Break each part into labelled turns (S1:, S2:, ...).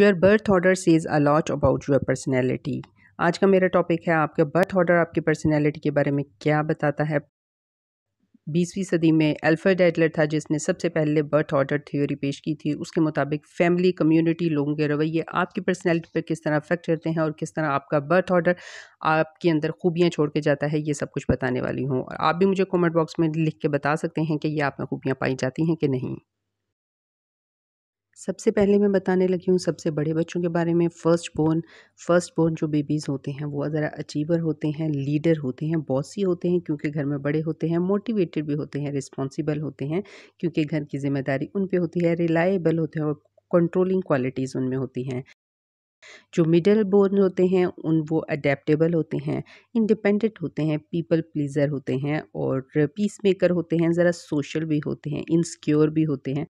S1: your birth order says a lot about your personality आज का मेरा टॉपिक है आपका बर्थ ऑर्डर आपकी पर्सनैलिटी के बारे में क्या बताता है बीसवीं सदी में एल्फर्ड एडलर था जिसने सबसे पहले बर्थ ऑर्डर थ्योरी पेश की थी उसके मुताबिक फैमिली कम्युनिटी लोगों के रवैये आपकी पर्सनैलिटी पर किस तरह अफेक्ट करते हैं और किस तरह आपका बर्थ ऑर्डर आपके अंदर खूबियाँ छोड़ के जाता है ये सब कुछ बताने वाली हूँ और आप भी मुझे कमेंट बॉक्स में लिख के बता सकते हैं कि ये आप में खूबियाँ पाई जाती हैं कि नहीं सबसे पहले मैं बताने लगी हूँ सबसे बड़े बच्चों के बारे में फ़र्स्ट बोर्न फर्स्ट बोर्न जो बेबीज़ होते हैं वो ज़रा अचीवर होते हैं लीडर होते हैं बॉसी होते हैं क्योंकि घर में बड़े होते हैं मोटिवेटेड भी होते हैं रिस्पॉन्सिबल होते हैं क्योंकि घर की जिम्मेदारी उन पर होती है रिलायबल होते हैं और कंट्रोलिंग क्वालिटीज़ उनमें होती हैं जो मिडल बोर्न होते हैं उन वो अडेप्टेबल होते हैं इंडिपेंडेंट होते हैं पीपल प्लीज़र होते हैं और पीस मेकर होते हैं ज़रा सोशल भी होते हैं इनसिक्योर भी होते हैं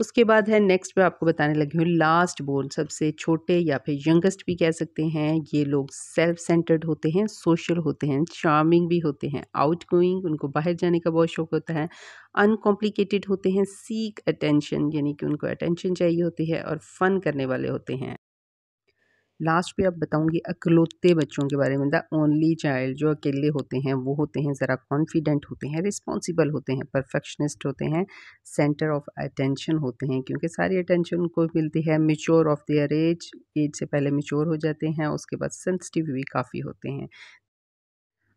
S1: उसके बाद है नेक्स्ट पे आपको बताने लगी हूँ लास्ट बोर्न सबसे छोटे या फिर यंगेस्ट भी कह सकते हैं ये लोग सेल्फ सेंटर्ड होते हैं सोशल होते हैं चार्मिंग भी होते हैं आउट गोइंग उनको बाहर जाने का बहुत शौक होता है अनकॉम्प्लिकेटेड होते हैं सीक अटेंशन यानी कि उनको अटेंशन चाहिए होती है और फ़न करने वाले होते हैं लास्ट पे आप बताऊंगी अकलौते बच्चों के बारे में द ओनली चाइल्ड जो अकेले होते हैं वो होते हैं ज़रा कॉन्फिडेंट होते हैं रिस्पॉन्सिबल होते हैं परफेक्शनिस्ट होते हैं सेंटर ऑफ अटेंशन होते हैं क्योंकि सारी अटेंशन उनको मिलती है mature of their age age से पहले मेच्योर हो जाते हैं उसके बाद सेंसिटिव भी काफ़ी होते हैं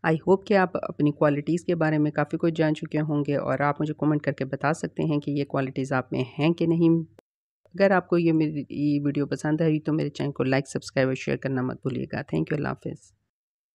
S1: आई होप कि आप अपनी क्वालिटीज़ के बारे में काफ़ी कुछ जान चुके होंगे और आप मुझे कमेंट करके बता सकते हैं कि ये क्वालिटीज़ आप में हैं कि नहीं अगर आपको ये मेरी ये वीडियो पसंद आई तो मेरे चैनल को लाइक सब्सक्राइब और शेयर करना मत भूलिएगा थैंक यू अल्लाह हाफिज़